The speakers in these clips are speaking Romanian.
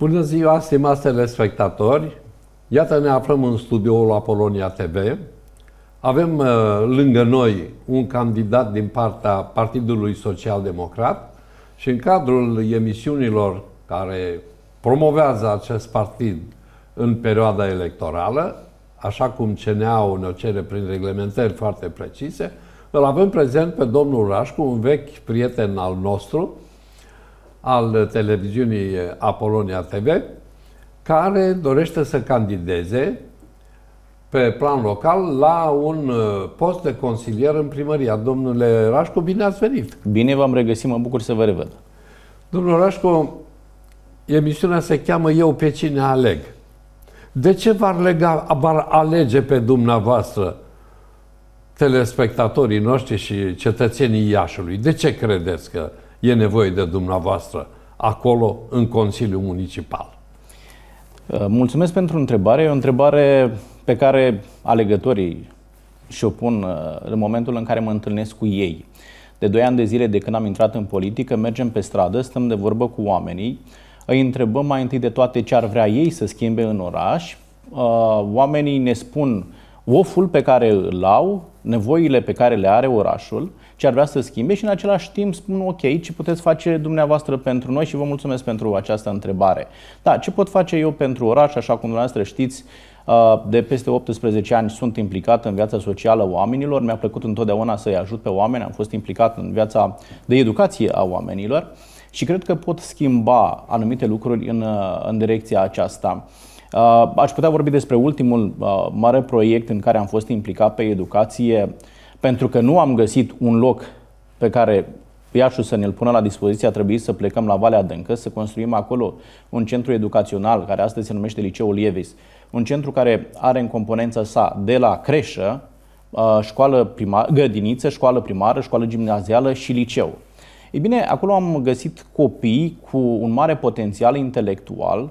Bună ziua, stimați telespectatori! Iată ne aflăm în studioul Apolonia TV. Avem uh, lângă noi un candidat din partea Partidului Social Democrat și în cadrul emisiunilor care promovează acest partid în perioada electorală, așa cum CNA-ul ne cere prin reglementări foarte precise, îl avem prezent pe domnul Rașcu, un vechi prieten al nostru, al televiziunii Apolonia TV, care dorește să candideze pe plan local la un uh, post de consilier în primăria. Domnule Rașcu, bine ați venit! Bine v-am regăsit, mă bucur să vă revăd. Domnul Rașcu, emisiunea se cheamă Eu pe cine aleg. De ce v-ar, alege pe dumneavoastră telespectatorii noștri și cetățenii Iașului? De ce credeți că e nevoie de dumneavoastră acolo, în Consiliul Municipal? Uh, mulțumesc pentru întrebare. E o întrebare pe care alegătorii și-o pun uh, în momentul în care mă întâlnesc cu ei. De 2 ani de zile de când am intrat în politică, mergem pe stradă, stăm de vorbă cu oamenii, îi întrebăm mai întâi de toate ce ar vrea ei să schimbe în oraș. Uh, oamenii ne spun uh, oful pe care îl au, nevoile pe care le are orașul, ce ar vrea să schimbe și în același timp spun ok, ce puteți face dumneavoastră pentru noi și vă mulțumesc pentru această întrebare. Da, ce pot face eu pentru oraș, așa cum dumneavoastră știți, uh, de peste 18 ani sunt implicat în viața socială a oamenilor, mi-a plăcut întotdeauna să-i ajut pe oameni, am fost implicat în viața de educație a oamenilor și cred că pot schimba anumite lucruri în, uh, în direcția aceasta. Uh, aș putea vorbi despre ultimul uh, mare proiect în care am fost implicat pe educație, pentru că nu am găsit un loc pe care Iașu să ne-l pună la dispoziție, a trebuit să plecăm la Valea Dâncă, să construim acolo un centru educațional, care astăzi se numește Liceul Ievis. Un centru care are în componența sa de la creșă, uh, școală primar, gădiniță, școală primară, școală gimnazială și liceu. Ei bine, acolo am găsit copii cu un mare potențial intelectual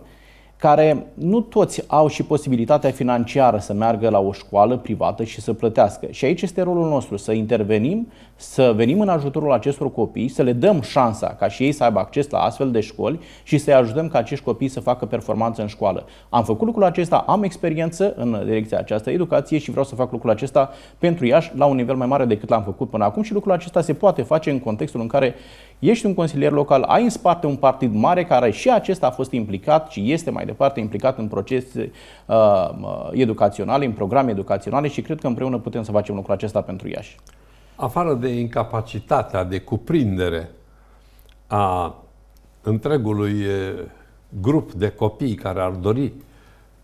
care nu toți au și posibilitatea financiară să meargă la o școală privată și să plătească. Și aici este rolul nostru, să intervenim, să venim în ajutorul acestor copii, să le dăm șansa ca și ei să aibă acces la astfel de școli și să-i ajutăm ca acești copii să facă performanță în școală. Am făcut lucrul acesta, am experiență în direcția aceasta educație și vreau să fac lucrul acesta pentru Iași la un nivel mai mare decât l-am făcut până acum și lucrul acesta se poate face în contextul în care ești un consilier local, ai în spate un partid mare care și acesta a fost implicat și este mai departe implicat în procese uh, uh educaționale, în programe educaționale și cred că împreună putem să facem lucrul acesta pentru Iași. Afară de incapacitatea de cuprindere a întregului grup de copii care ar dori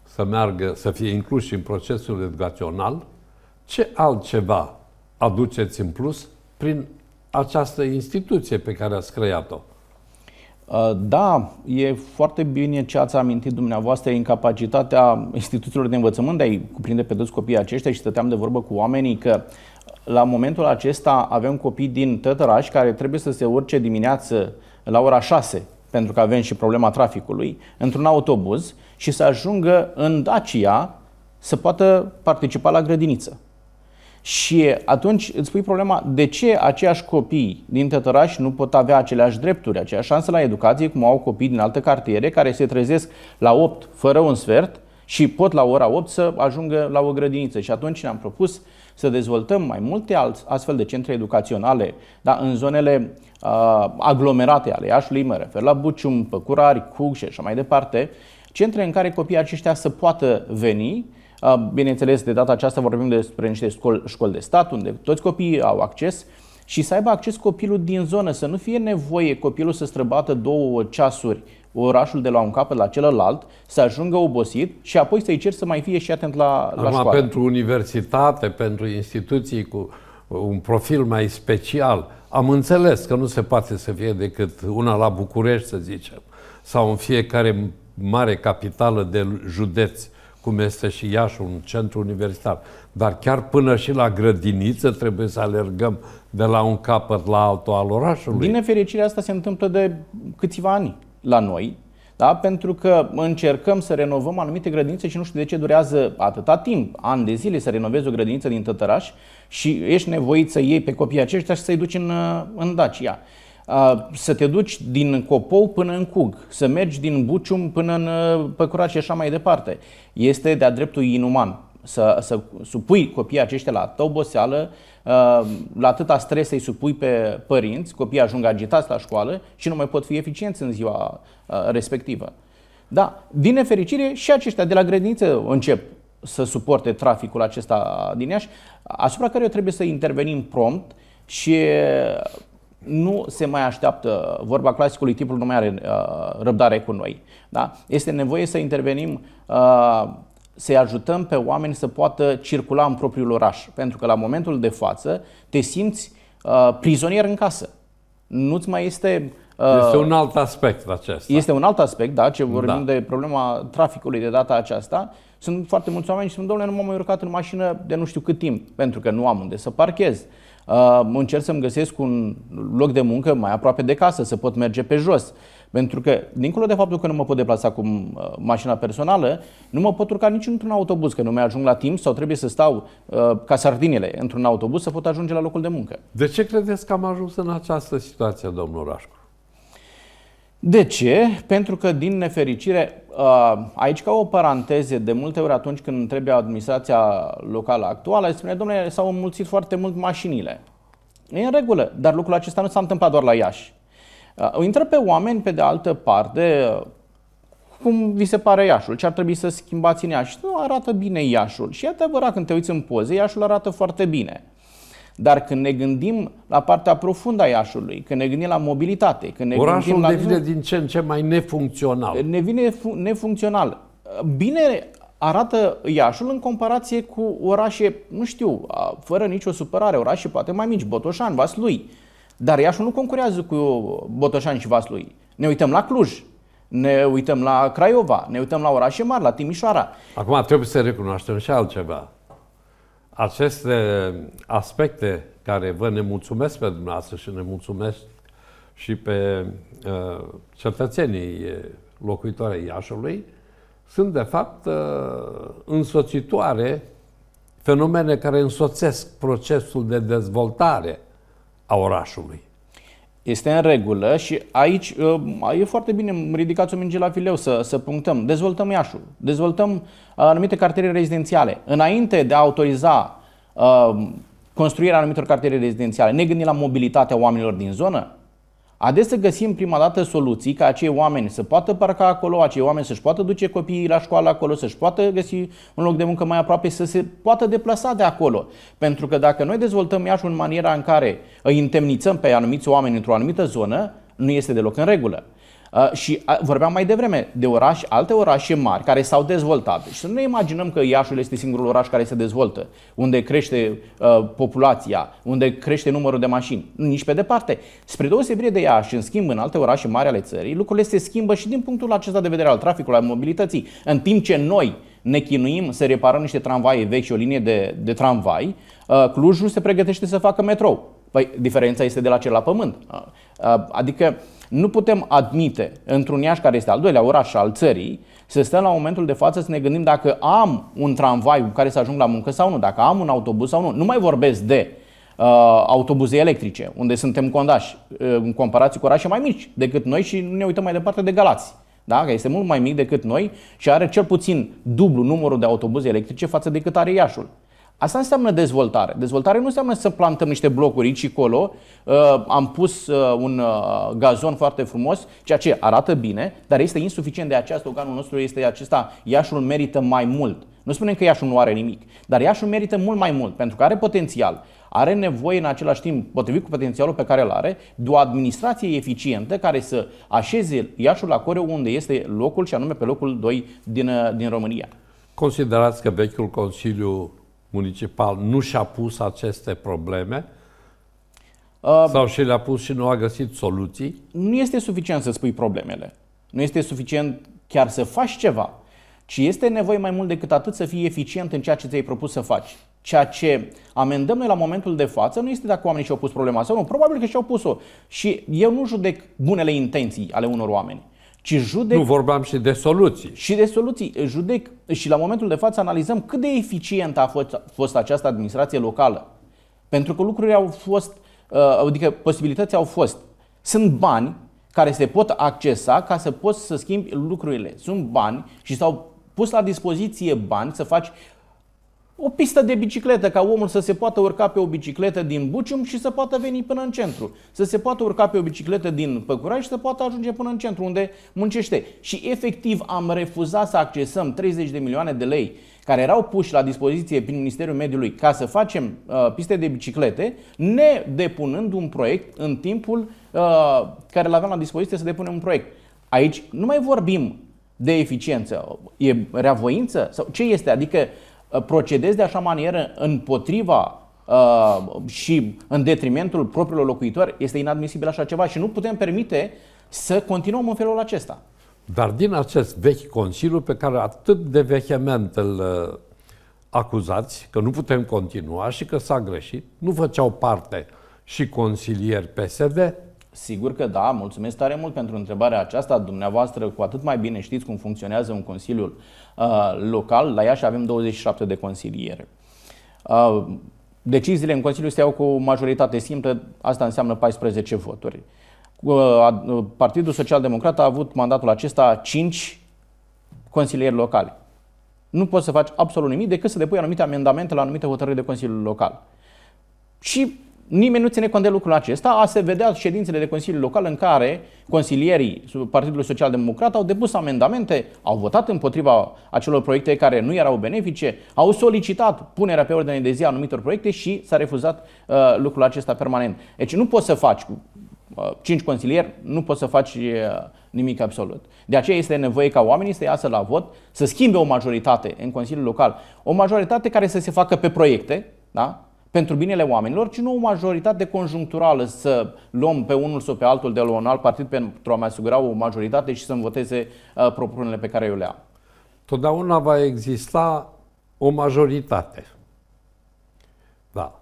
să meargă, să fie incluși în procesul educațional, ce altceva aduceți în plus prin această instituție pe care ați creat-o. Uh, da, e foarte bine ce ați amintit dumneavoastră, incapacitatea instituțiilor de învățământ de a-i cuprinde pe toți copiii aceștia și stăteam de vorbă cu oamenii că la momentul acesta avem copii din Tătăraș care trebuie să se urce dimineață la ora 6 pentru că avem și problema traficului, într-un autobuz și să ajungă în Dacia să poată participa la grădiniță. Și atunci îți pui problema de ce aceiași copii din Tătăraș nu pot avea aceleași drepturi, aceeași șansă la educație cum au copii din alte cartiere care se trezesc la 8 fără un sfert și pot la ora 8 să ajungă la o grădiniță. Și atunci ne-am propus să dezvoltăm mai multe astfel de centre educaționale da, în zonele uh, aglomerate ale Iașului, mă refer la Bucium, Păcurari, Cug și așa mai departe, centre în care copiii aceștia să poată veni Ah, bineînțeles, de data aceasta vorbim despre niște școli de stat, unde toți copiii au acces și să aibă acces copilul din zonă, să nu fie nevoie copilul să străbată două ceasuri orașul de la un capăt la celălalt, să ajungă obosit și apoi să-i cer să mai fie și atent la, la școală. pentru universitate, pentru instituții cu un profil mai special, am înțeles că nu se poate să fie decât una la București, să zicem, sau în fiecare mare capitală de județ cum este și Iași, un centru universitar. Dar chiar până și la grădiniță trebuie să alergăm de la un capăt la altul al orașului. Din nefericire, asta se întâmplă de câțiva ani la noi, da? pentru că încercăm să renovăm anumite grădinițe și nu știu de ce durează atâta timp, ani de zile, să renovezi o grădiniță din Tătăraș și ești nevoit să iei pe copiii aceștia și să-i duci în, în Dacia să te duci din Copou până în Cug, să mergi din Bucium până în ă, Păcuraș și așa mai departe. Este de-a dreptul inuman să, să supui copiii aceștia la toboseală, ă, la atâta stres să-i supui pe părinți, copiii ajung agitați la școală și nu mai pot fi eficienți în ziua ă, respectivă. Da, din nefericire și aceștia de la grădiniță încep să suporte traficul acesta din Iași, asupra care eu trebuie să intervenim prompt și nu se mai așteaptă, vorba clasicului, tipul nu mai are uh, răbdare cu noi. Da? Este nevoie să intervenim, uh, să-i ajutăm pe oameni să poată circula în propriul oraș. Pentru că la momentul de față te simți uh, prizonier în casă. Nu-ți mai este... Uh, este un alt aspect acesta. Este un alt aspect, da, ce vorbim da. de problema traficului de data aceasta. Sunt foarte mulți oameni și spun, domnule, nu m-am mai urcat în mașină de nu știu cât timp, pentru că nu am unde să parchez. Uh, uh, încerc să-mi găsesc un loc de muncă mai aproape de casă, să pot merge pe jos. Pentru că, dincolo de faptul că nu mă pot deplasa cu uh, mașina personală, nu mă pot urca nici într-un autobuz, că nu mai ajung la timp sau trebuie să stau uh, ca sardinele într-un autobuz să pot ajunge la locul de muncă. De ce credeți că am ajuns în această situație, domnul Rașcu? De ce? Pentru că, din nefericire, aici ca o paranteze, de multe ori atunci când întrebi administrația locală actuală, spune, domnule, s-au înmulțit foarte mult mașinile. E în regulă, dar lucrul acesta nu s-a întâmplat doar la Iași. Intră pe oameni, pe de altă parte, cum vi se pare Iașul, ce ar trebui să schimbați în Iași. Nu arată bine Iașul. Și e adevărat, când te uiți în poze, Iașul arată foarte bine. Dar când ne gândim la partea profundă a Iașului, când ne gândim la mobilitate, când ne Orașul gândim la... devine din ce în ce mai nefuncțional. Ne vine nefuncțional. Bine arată Iașul în comparație cu orașe, nu știu, fără nicio supărare, orașe poate mai mici, Botoșan, Vaslui. Dar Iașul nu concurează cu Botoșan și Vaslui. Ne uităm la Cluj, ne uităm la Craiova, ne uităm la orașe mari, la Timișoara. Acum trebuie să recunoaștem și altceva aceste eh, aspecte care vă nemulțumesc pe dumneavoastră și ne mulțumesc și pe uh, cetățenii locuitorii Iașului, sunt de fapt uh, însoțitoare fenomene care însoțesc procesul de dezvoltare a orașului este în regulă și aici uh, e foarte bine, ridicați o minge la fileu să, să punctăm. Dezvoltăm Iașul, dezvoltăm uh, anumite cartiere rezidențiale. Înainte de a autoriza uh, construirea anumitor cartiere rezidențiale, ne gândim la mobilitatea oamenilor din zonă, Adesea găsim prima dată soluții ca acei oameni să poată parca acolo, acei oameni să-și poată duce copiii la școală acolo, să-și poată găsi un loc de muncă mai aproape, să se poată deplasa de acolo. Pentru că dacă noi dezvoltăm Iașul în maniera în care îi întemnițăm pe anumiți oameni într-o anumită zonă, nu este deloc în regulă. Uh, și uh, vorbeam mai devreme de oraș, alte orașe mari care s-au dezvoltat. Și deci să nu ne imaginăm că Iașul este singurul oraș care se dezvoltă, unde crește uh, populația, unde crește numărul de mașini. Nici pe departe. Spre deosebire de Iași, în schimb, în alte orașe mari ale țării, lucrurile se schimbă și din punctul acesta de vedere al traficului, al mobilității. În timp ce noi, ne chinuim să reparăm niște tramvaie vechi și o linie de, de tramvai, Clujul se pregătește să facă metrou. Păi diferența este de la cel la pământ. Adică nu putem admite într-un Iași care este al doilea oraș al țării să stăm la momentul de față să ne gândim dacă am un tramvai cu care să ajung la muncă sau nu, dacă am un autobuz sau nu. Nu mai vorbesc de uh, autobuze electrice, unde suntem condași uh, în comparație cu orașe mai mici decât noi și nu ne uităm mai departe de Galați. Da? Care este mult mai mic decât noi și are cel puțin dublu numărul de autobuze electrice față de cât are Iașul. Asta înseamnă dezvoltare. Dezvoltare nu înseamnă să plantăm niște blocuri aici și colo. Uh, am pus uh, un uh, gazon foarte frumos, ceea ce arată bine, dar este insuficient de aceasta. Organul nostru este acesta. Iașul merită mai mult. Nu spunem că Iașul nu are nimic, dar Iașul merită mult mai mult pentru că are potențial. Are nevoie în același timp, potrivit cu potențialul pe care îl are, de o administrație eficientă care să așeze Iașul core unde este locul și anume pe locul 2 din, din România. Considerați că vechiul Consiliu municipal nu și-a pus aceste probleme? Uh, Sau și le-a pus și nu a găsit soluții? Nu este suficient să spui problemele. Nu este suficient chiar să faci ceva, ci este nevoie mai mult decât atât să fii eficient în ceea ce ți-ai propus să faci. Ceea ce amendăm noi la momentul de față nu este dacă oamenii și-au pus problema sau nu. Probabil că și-au pus-o. Și eu nu judec bunele intenții ale unor oameni ci judec... Nu, vorbeam și de soluții. Și de soluții. Judec și la momentul de față analizăm cât de eficientă a fost, fost această administrație locală. Pentru că lucrurile au fost, uh, adică posibilități au fost. Sunt bani care se pot accesa ca să poți să schimbi lucrurile. Sunt bani și s-au pus la dispoziție bani să faci o pistă de bicicletă, ca omul să se poată urca pe o bicicletă din Bucium și să poată veni până în centru. Să se poată urca pe o bicicletă din Păcuraș și să poată ajunge până în centru unde muncește. Și efectiv am refuzat să accesăm 30 de milioane de lei care erau puși la dispoziție prin Ministerul Mediului ca să facem uh, piste de biciclete, ne depunând un proiect în timpul uh, care îl aveam la dispoziție să depunem un proiect. Aici nu mai vorbim de eficiență. E reavoință? Sau ce este? Adică Uh, procedezi de așa manieră împotriva uh, și în detrimentul propriilor locuitori, este inadmisibil așa ceva și nu putem permite să continuăm în felul acesta. Dar din acest vechi consiliu pe care atât de vehement îl uh, acuzați că nu putem continua și că s-a greșit, nu făceau parte și consilieri PSD, Sigur că da, mulțumesc tare mult pentru întrebarea aceasta. Dumneavoastră cu atât mai bine știți cum funcționează un consiliu uh, local. La Iași avem 27 de consiliere. Uh, deciziile în Consiliu se iau cu o majoritate simplă, asta înseamnă 14 voturi. Uh, Partidul Social Democrat a avut mandatul acesta 5 consilieri locale. Nu poți să faci absolut nimic decât să depui anumite amendamente la anumite hotărâri de Consiliul Local. Și Nimeni nu ține cont de lucrul acesta. A se vedea ședințele de Consiliu Local în care consilierii Partidului Social Democrat au depus amendamente, au votat împotriva acelor proiecte care nu erau benefice, au solicitat punerea pe ordine de zi a anumitor proiecte și s-a refuzat uh, lucrul acesta permanent. Deci nu poți să faci cu uh, cinci consilieri, nu poți să faci uh, nimic absolut. De aceea este nevoie ca oamenii să iasă la vot, să schimbe o majoritate în Consiliul Local, o majoritate care să se facă pe proiecte, da? pentru binele oamenilor, ci nu o majoritate conjuncturală să luăm pe unul sau pe altul de la un alt partid pentru a mai asigura o majoritate și să-mi voteze uh, propunerile pe care eu le am. Totdeauna va exista o majoritate. Da.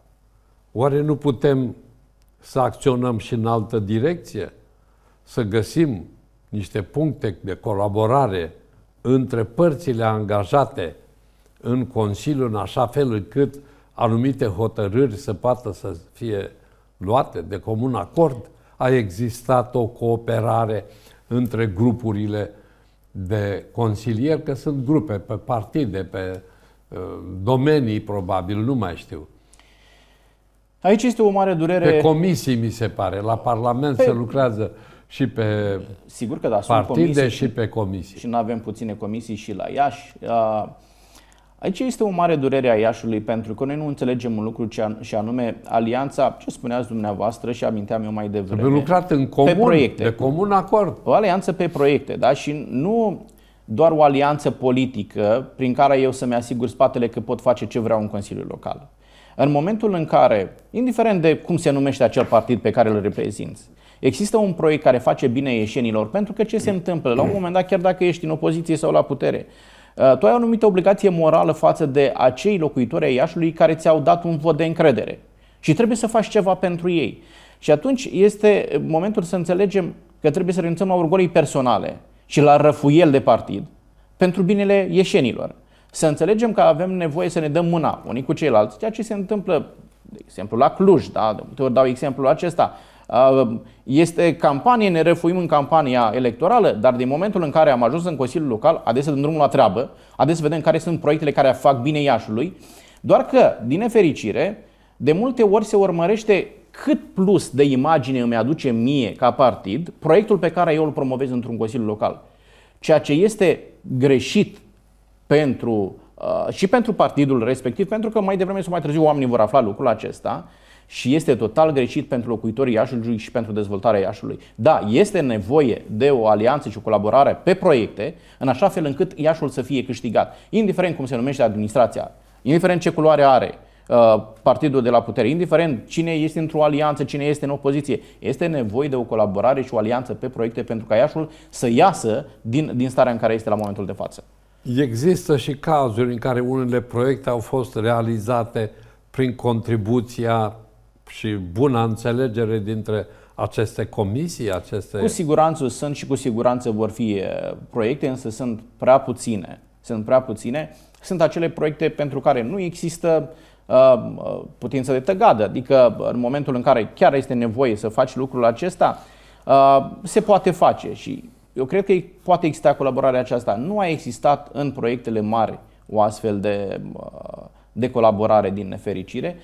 Oare nu putem să acționăm și în altă direcție? Să găsim niște puncte de colaborare între părțile angajate în Consiliu, în așa fel încât anumite hotărâri să poată să fie luate de comun acord, a existat o cooperare între grupurile de consilieri, că sunt grupe pe partide, pe uh, domenii probabil, nu mai știu. Aici este o mare durere. Pe comisii, mi se pare. La Parlament pe... se lucrează și pe Sigur că da, partide sunt comisii și pe comisii. Și nu avem puține comisii și la Iași. Aici este o mare durere a Iașului pentru că noi nu înțelegem un lucru și anume alianța, ce spuneați dumneavoastră și aminteam eu mai devreme. Trebuie lucrat în comun, pe proiecte, de comun acord. O alianță pe proiecte, da? Și nu doar o alianță politică prin care eu să-mi asigur spatele că pot face ce vreau în Consiliul Local. În momentul în care, indiferent de cum se numește acel partid pe care îl reprezinți, există un proiect care face bine ieșenilor, pentru că ce se întâmplă? La un moment dat, chiar dacă ești în opoziție sau la putere, Uh, tu ai o anumită obligație morală față de acei locuitori ai Iașului care ți-au dat un vot de încredere și trebuie să faci ceva pentru ei. Și atunci este momentul să înțelegem că trebuie să renunțăm la orgolii personale și la răfuiel de partid pentru binele ieșenilor. Să înțelegem că avem nevoie să ne dăm mâna unii cu ceilalți, ceea ce se întâmplă, de exemplu, la Cluj, da? de multe ori dau exemplul acesta, Uh, este campanie, ne refuim în campania electorală, dar din momentul în care am ajuns în Consiliul Local, adesea dăm drumul la treabă, adesea vedem care sunt proiectele care fac bine Iașului, doar că, din nefericire, de multe ori se urmărește cât plus de imagine îmi aduce mie ca partid proiectul pe care eu îl promovez într-un consiliu local. Ceea ce este greșit pentru, uh, și pentru partidul respectiv, pentru că mai devreme sau mai târziu oamenii vor afla lucrul acesta, uh, și este total greșit pentru locuitorii Iașului și pentru dezvoltarea Iașului. Da, este nevoie de o alianță și o colaborare pe proiecte, în așa fel încât Iașul să fie câștigat, indiferent cum se numește administrația, indiferent ce culoare are, uh, partidul de la putere, indiferent cine este într-o alianță, cine este în opoziție, este nevoie de o colaborare și o alianță pe proiecte pentru ca Iașul să iasă din, din starea în care este la momentul de față. Există și cazuri în care unele proiecte au fost realizate prin contribuția și buna înțelegere dintre aceste comisii, aceste... Cu siguranță sunt și cu siguranță vor fi eh, proiecte, însă sunt prea puține. Sunt prea puține. Sunt acele proiecte pentru care nu există eh, eh, putință de tăgadă, adică în momentul în care chiar este nevoie să faci lucrul acesta, se poate face și eu cred că poate exista colaborarea aceasta. Nu a existat în proiectele mari o astfel de, de colaborare din nefericire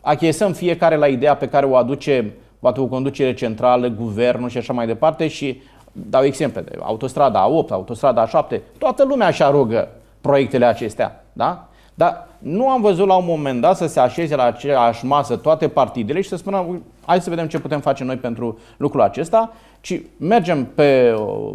achiesăm fiecare la ideea pe care o aduce poate o conducere centrală, guvernul și așa mai departe și dau exemple de autostrada A8, autostrada A7, toată lumea așa rugă proiectele acestea, da? Dar nu am văzut la un moment dat să se așeze la aceeași masă toate partidele și să spună hai să vedem ce putem face noi pentru lucrul acesta, ci mergem pe uh,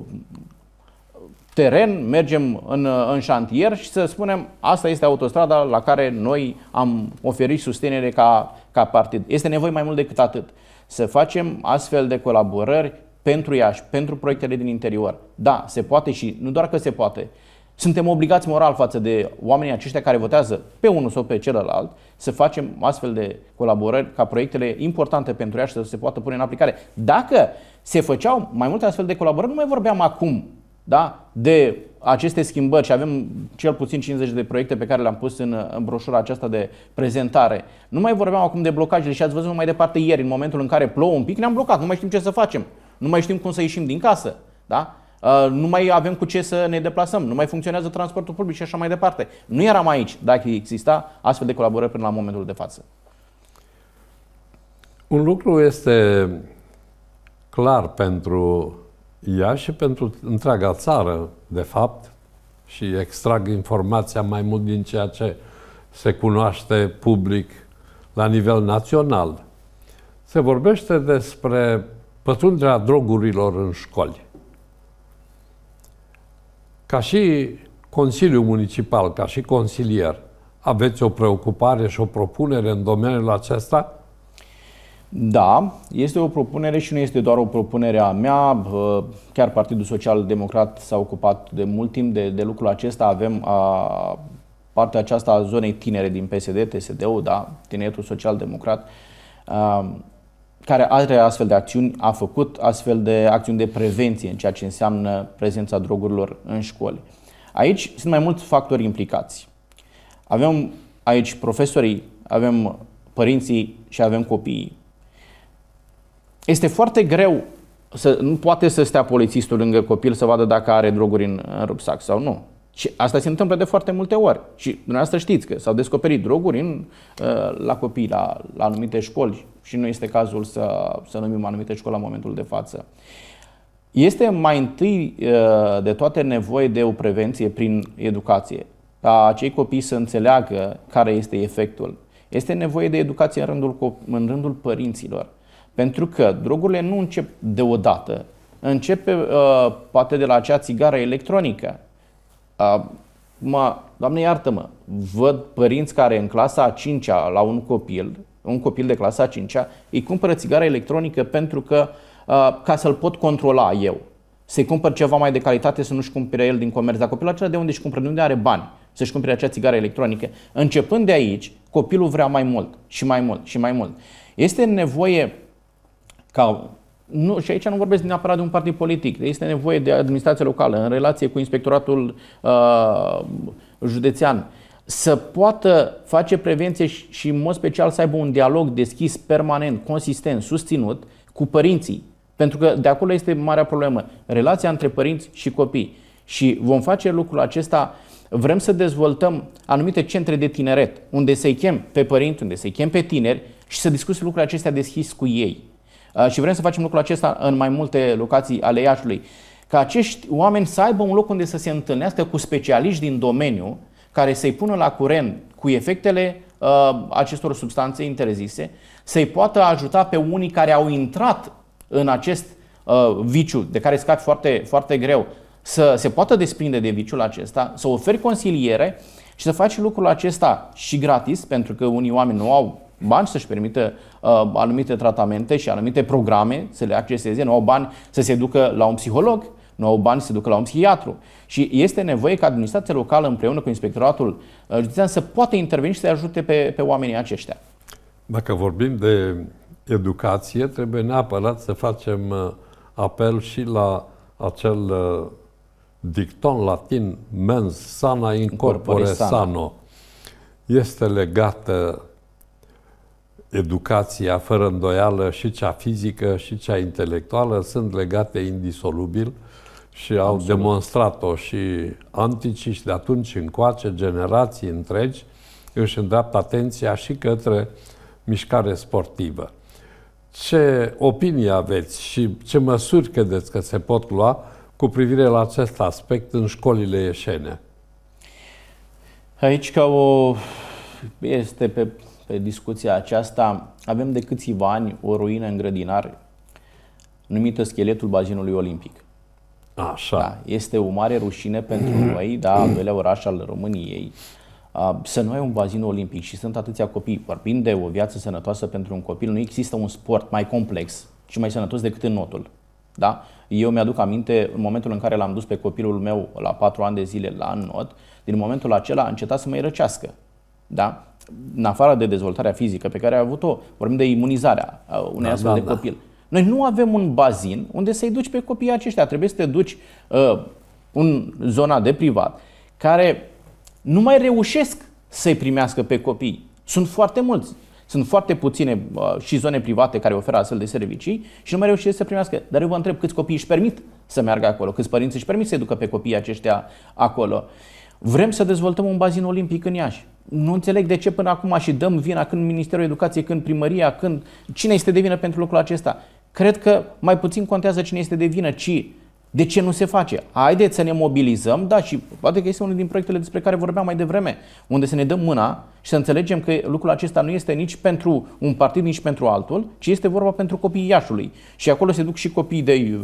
teren, mergem în, în șantier și să spunem asta este autostrada la care noi am oferit susținere ca, ca partid. Este nevoie mai mult decât atât. Să facem astfel de colaborări pentru Iași, pentru proiectele din interior. Da, se poate și nu doar că se poate. Suntem obligați moral față de oamenii aceștia care votează pe unul sau pe celălalt să facem astfel de colaborări ca proiectele importante pentru ea să se poată pune în aplicare. Dacă se făceau mai multe astfel de colaborări, nu mai vorbeam acum da? de aceste schimbări și avem cel puțin 50 de proiecte pe care le-am pus în, în broșura aceasta de prezentare. Nu mai vorbeam acum de blocajele și ați văzut mai departe ieri, în momentul în care plouă un pic, ne-am blocat, nu mai știm ce să facem, nu mai știm cum să ieșim din casă. Da? Uh, nu mai avem cu ce să ne deplasăm, nu mai funcționează transportul public și așa mai departe. Nu eram aici dacă exista astfel de colaborări până la momentul de față. Un lucru este clar pentru ea și pentru întreaga țară, de fapt, și extrag informația mai mult din ceea ce se cunoaște public la nivel național. Se vorbește despre pătrunderea drogurilor în școli. Ca și Consiliul Municipal, ca și consilier, aveți o preocupare și o propunere în domeniul acesta? Da, este o propunere și nu este doar o propunere a mea. Chiar Partidul Social Democrat s-a ocupat de mult timp de, de lucrul acesta. Avem a, partea aceasta a zonei tinere din PSD, TSD-ul, da, Tineretul Social Democrat, a, care are astfel de acțiuni, a făcut astfel de acțiuni de prevenție în ceea ce înseamnă prezența drogurilor în școli. Aici sunt mai mulți factori implicați. Avem aici profesorii, avem părinții și avem copiii este foarte greu să, nu poate să stea polițistul lângă copil să vadă dacă are droguri în, în rucsac sau nu. Și asta se întâmplă de foarte multe ori. Și dumneavoastră știți că s-au descoperit droguri în, ă, la copii, la, la anumite școli și nu este cazul să, să numim anumite școli la momentul de față. Este mai întâi ă, de toate nevoie de o prevenție prin educație, ca acei copii să înțeleagă care este efectul. Este nevoie de educație în rândul, în rândul părinților. Pentru că drogurile nu încep deodată. Începe uh, poate de la acea țigară electronică. Uh, mă, doamne iartă-mă, văd părinți care în clasa a 5-a la un copil, un copil de clasa a 5-a, îi cumpără țigara electronică pentru că uh, ca să-l pot controla eu. Se i cumpăr ceva mai de calitate, să nu-și cumpere el din comerț. Dar copilul acela de unde își cumpără? De unde are bani să-și cumpere acea țigară electronică? Începând de aici, copilul vrea mai mult și mai mult și mai mult. Este nevoie ca nu, și aici nu vorbesc neapărat de un partid politic. Este nevoie de administrație locală în relație cu inspectoratul uh, județean să poată face prevenție și, și în mod special să aibă un dialog deschis, permanent, consistent, susținut cu părinții. Pentru că de acolo este marea problemă. Relația între părinți și copii. Și vom face lucrul acesta. Vrem să dezvoltăm anumite centre de tineret, unde să-i chem pe părinți, unde să-i chem pe tineri și să discuți lucrurile acestea deschis cu ei. Uh, și vrem să facem lucrul acesta în mai multe locații ale Iașului, ca acești oameni să aibă un loc unde să se întâlnească cu specialiști din domeniu care să-i pună la curent cu efectele uh, acestor substanțe interzise, să-i poată ajuta pe unii care au intrat în acest uh, viciu, de care scapi foarte, foarte greu, să se poată desprinde de viciul acesta, să oferi consiliere și să faci lucrul acesta și gratis, pentru că unii oameni nu au bani să-și permită uh, anumite tratamente și anumite programe să le acceseze, nu au bani să se ducă la un psiholog, nu au bani să se ducă la un psihiatru. Și este nevoie ca administrația locală împreună cu inspectoratul uh, județean să poată interveni și să ajute pe, pe oamenii aceștia. Dacă vorbim de educație, trebuie neapărat să facem uh, apel și la acel uh, dicton latin mens sana in corpore sano. Este legată educația, fără îndoială, și cea fizică și cea intelectuală sunt legate indisolubil și au Absolut. demonstrat-o și antici și de atunci încoace generații întregi își îndreaptă atenția și către mișcare sportivă. Ce opinie aveți și ce măsuri credeți că se pot lua cu privire la acest aspect în școlile ieșene? Aici ca o... este pe pe eh, discuția aceasta. Avem de câțiva ani o ruină în grădinare numită scheletul bazinului olimpic. Așa. Da, este o mare rușine pentru mhm. noi, da, al doilea oraș al României, ah, să nu ai un bazin olimpic și sunt atâția copii. Vorbind de o viață sănătoasă pentru un copil, nu există un sport mai complex și mai sănătos decât în notul. Da? Eu mi-aduc aminte, în momentul în care l-am dus pe copilul meu la 4 ani de zile la not, din momentul acela a încetat să mă răcească da? în afară de dezvoltarea fizică pe care a avut-o, vorbim de imunizarea uh, unei da, astfel da, de da. copil. Da. Noi nu avem un bazin unde să-i duci pe copiii aceștia. Trebuie să te duci uh, în zona de privat, care nu mai reușesc să-i primească pe copii. Sunt foarte mulți. Sunt foarte puține uh, și zone private care oferă astfel de servicii și nu mai reușesc să primească. Dar eu vă întreb câți copii își permit să meargă acolo, câți părinți își permit să ducă pe copiii aceștia acolo. Vrem să dezvoltăm un bazin olimpic în Iași nu înțeleg de ce până acum și dăm vina când Ministerul Educației, când primăria, când... Cine este de vină pentru lucrul acesta? Cred că mai puțin contează cine este de vină, ci de ce nu se face? Haideți să ne mobilizăm, da, și poate că este unul din proiectele despre care vorbeam mai devreme, unde să ne dăm mâna și să înțelegem că lucrul acesta nu este nici pentru un partid, nici pentru altul, ci este vorba pentru copiii Iașului. Și acolo se duc și copiii de,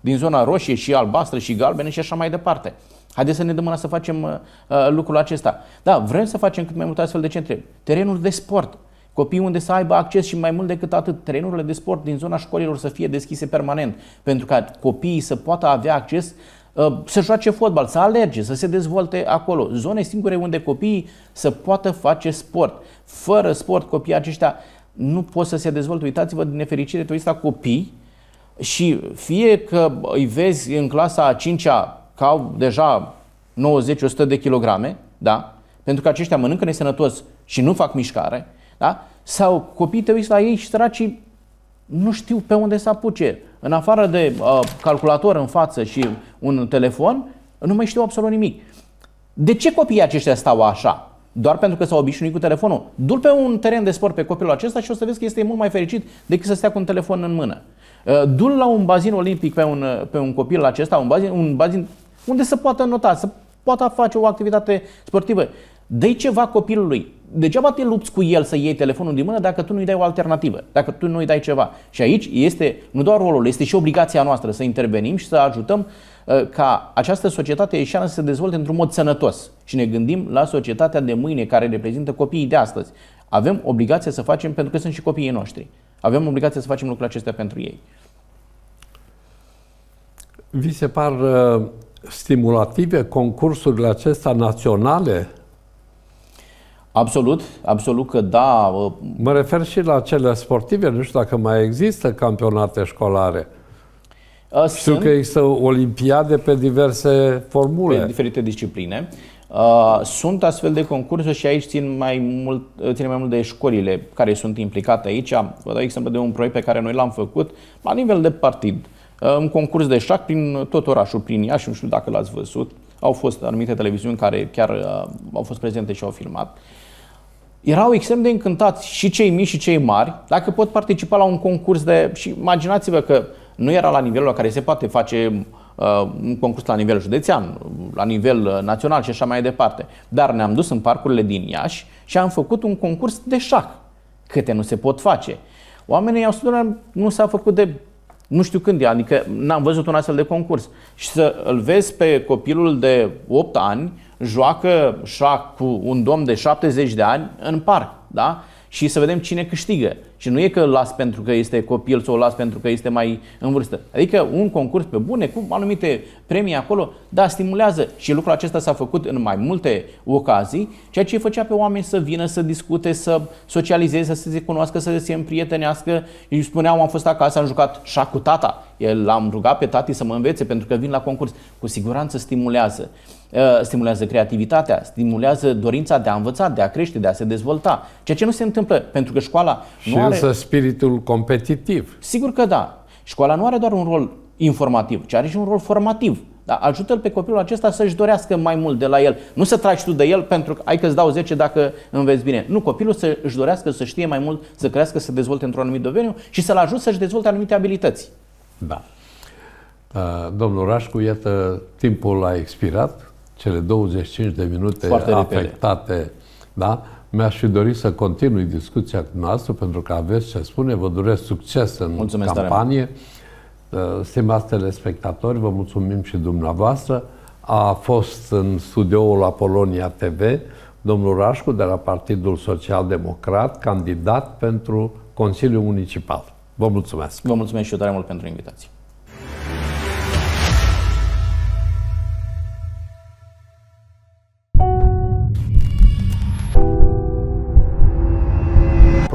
din zona roșie și albastră și galbene și așa mai departe. Haideți să ne dăm mâna să facem uh, lucrul acesta. Da, vrem să facem cât mai multe astfel de centre. Terenuri de sport. Copii unde să aibă acces și mai mult decât atât, trenurile de sport din zona școlilor să fie deschise permanent, pentru ca copiii să poată avea acces ă, să joace fotbal, să alerge, să se dezvolte acolo. Zone singure unde copiii să poată face sport. Fără sport, copiii aceștia nu pot să se dezvolte. Uitați-vă, din nefericire, tu la copii și fie că îi vezi în clasa a 5-a că au deja 90-100 de kilograme, da? pentru că aceștia mănâncă nesănătos și nu fac mișcare, da? Sau copiii te uiți la ei și săracii nu știu pe unde să apuce. În afară de uh, calculator în față și un telefon, nu mai știu absolut nimic. De ce copiii aceștia stau așa? Doar pentru că s-au obișnuit cu telefonul. Dul pe un teren de sport pe copilul acesta și o să vezi că este mult mai fericit decât să stea cu un telefon în mână. Uh, dul la un bazin olimpic pe un, uh, pe un copil acesta, un bazin, un bazin unde să poată nota, să poată face o activitate sportivă. Dă-i ceva copilului degeaba te lupți cu el să iei telefonul din mână dacă tu nu-i dai o alternativă, dacă tu nu-i dai ceva. Și aici este nu doar rolul, este și obligația noastră să intervenim și să ajutăm uh, ca această societate ieșeană să se dezvolte într-un mod sănătos. Și ne gândim la societatea de mâine care reprezintă copiii de astăzi. Avem obligația să facem pentru că sunt și copiii noștri. Avem obligația să facem lucrurile acestea pentru ei. Vi se par uh, stimulative concursurile acestea naționale Absolut, absolut că da. Ă, mă refer și la cele sportive, nu știu dacă mai există campionate școlare. Sunt... Ă, știu că există olimpiade pe diverse formule. Pe diferite discipline. Ă, sunt astfel de concursuri și aici țin mai mult, țin mai mult de școlile care sunt implicate aici. Vă dau exemplu de un proiect pe care noi l-am făcut la nivel de partid. un concurs de șac prin tot orașul, prin Iași, nu știu dacă l-ați văzut. Au fost anumite televiziuni care chiar au fost prezente și au filmat erau extrem de încântați și cei mici și cei mari dacă pot participa la un concurs de... Și imaginați-vă că nu era la nivelul la care se poate face uh, un concurs la nivel județean, la nivel uh, național și așa mai departe. Dar ne-am dus în parcurile din Iași și am făcut un concurs de șac. Câte nu se pot face. Oamenii au spus, nu s-a făcut de nu știu când e, adică n-am văzut un astfel de concurs. Și să îl vezi pe copilul de 8 ani joacă șac cu un domn de 70 de ani în parc, da? Și să vedem cine câștigă. Și nu e că îl las pentru că este copil sau las pentru că este mai în vârstă. Adică un concurs pe bune cu anumite premii acolo, da, stimulează. Și lucrul acesta s-a făcut în mai multe ocazii, ceea ce făcea pe oameni să vină, să discute, să socializeze, să se cunoască, să se împrietenească. Îi spuneau, am fost acasă, am jucat șac cu tata. El l-am rugat pe tati să mă învețe pentru că vin la concurs. Cu siguranță stimulează. Uh, stimulează creativitatea, stimulează dorința de a învăța, de a crește, de a se dezvolta. Ceea ce nu se întâmplă pentru că școala și nu are... însă spiritul competitiv. Sigur că da. Școala nu are doar un rol informativ, ci are și un rol formativ. Da? Ajută-l pe copilul acesta să-și dorească mai mult de la el. Nu să tragi tu de el pentru că ai că-ți dau 10 dacă înveți bine. Nu, copilul să-și dorească să știe mai mult, să crească, să dezvolte într-un anumit domeniu și să-l ajut să-și dezvolte anumite abilități. Da. Uh, domnul Rașcu, iată, timpul a expirat cele 25 de minute Foarte afectate, repede. da? Mi-aș fi dorit să continui discuția cu noastră pentru că aveți ce spune. Vă doresc succes în Mulțumesc campanie. Tare. Uh, stimați telespectatori, vă mulțumim și dumneavoastră. A fost în studioul Apolonia TV domnul Rașcu de la Partidul Social Democrat, candidat pentru Consiliul Municipal. Vă mulțumesc! Vă mulțumesc și eu tare mult pentru invitație!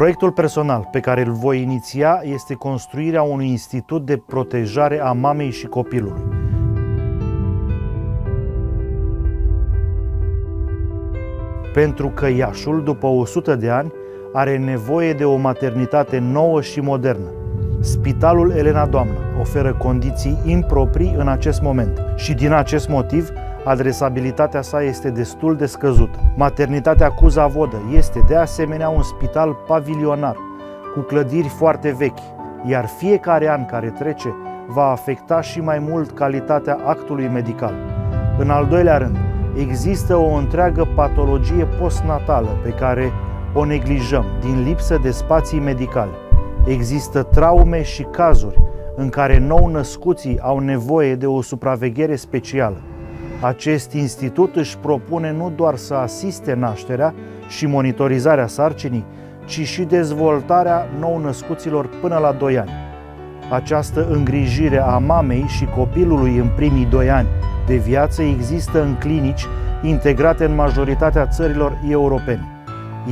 Proiectul personal pe care îl voi iniția este construirea unui institut de protejare a mamei și copilului. Pentru că Iașul, după 100 de ani, are nevoie de o maternitate nouă și modernă. Spitalul Elena Doamnă oferă condiții improprii în acest moment și din acest motiv adresabilitatea sa este destul de scăzută. Maternitatea Cuza-Vodă este de asemenea un spital pavilionar, cu clădiri foarte vechi, iar fiecare an care trece va afecta și mai mult calitatea actului medical. În al doilea rând, există o întreagă patologie postnatală pe care o neglijăm din lipsă de spații medicale. Există traume și cazuri în care nou-născuții au nevoie de o supraveghere specială. Acest institut își propune nu doar să asiste nașterea și monitorizarea sarcinii, ci și dezvoltarea nou-născuților până la 2 ani. Această îngrijire a mamei și copilului în primii 2 ani de viață există în clinici integrate în majoritatea țărilor europene.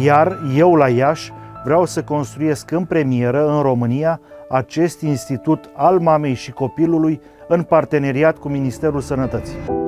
Iar eu la Iași vreau să construiesc în premieră în România acest institut al mamei și copilului în parteneriat cu Ministerul Sănătății.